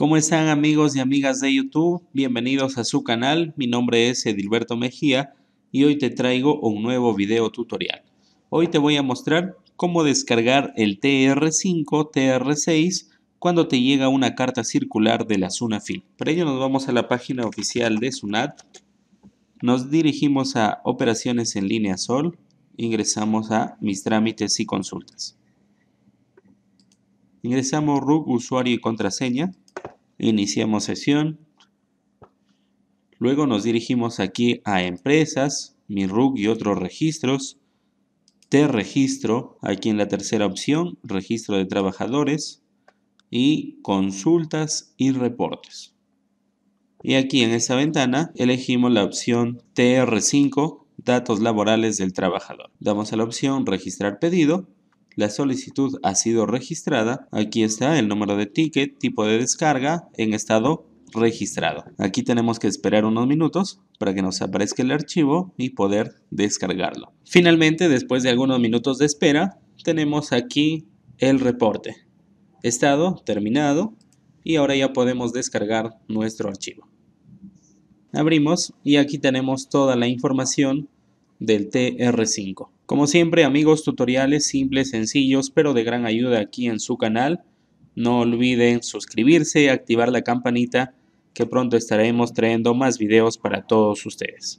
¿Cómo están amigos y amigas de YouTube? Bienvenidos a su canal, mi nombre es Edilberto Mejía y hoy te traigo un nuevo video tutorial. Hoy te voy a mostrar cómo descargar el TR5, TR6 cuando te llega una carta circular de la Sunafil. Para ello nos vamos a la página oficial de Sunat, nos dirigimos a operaciones en línea Sol, ingresamos a mis trámites y consultas. Ingresamos RUC, usuario y contraseña. Iniciamos sesión. Luego nos dirigimos aquí a empresas, mi RUC y otros registros. t registro, aquí en la tercera opción, registro de trabajadores y consultas y reportes. Y aquí en esta ventana elegimos la opción TR5, datos laborales del trabajador. Damos a la opción registrar pedido la solicitud ha sido registrada. Aquí está el número de ticket, tipo de descarga en estado registrado. Aquí tenemos que esperar unos minutos para que nos aparezca el archivo y poder descargarlo. Finalmente, después de algunos minutos de espera, tenemos aquí el reporte. Estado terminado y ahora ya podemos descargar nuestro archivo. Abrimos y aquí tenemos toda la información del TR5. Como siempre amigos, tutoriales simples, sencillos, pero de gran ayuda aquí en su canal. No olviden suscribirse, y activar la campanita, que pronto estaremos trayendo más videos para todos ustedes.